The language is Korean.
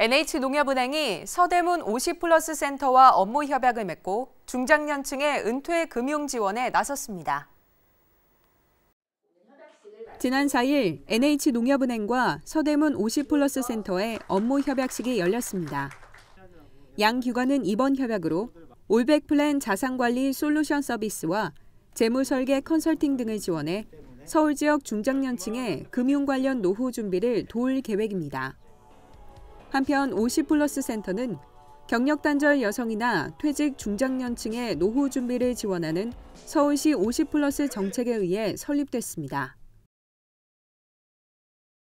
NH농협은행이 서대문 50플러스 센터와 업무 협약을 맺고 중장년층의 은퇴 금융 지원에 나섰습니다. 지난 4일 NH농협은행과 서대문 50플러스 센터의 업무 협약식이 열렸습니다. 양 기관은 이번 협약으로 올백 플랜 자산관리 솔루션 서비스와 재무설계 컨설팅 등을 지원해 서울 지역 중장년층의 금융 관련 노후 준비를 도울 계획입니다. 한편 50플러스 센터는 경력 단절 여성이나 퇴직 중장년층의 노후 준비를 지원하는 서울시 50플러스 정책에 의해 설립됐습니다.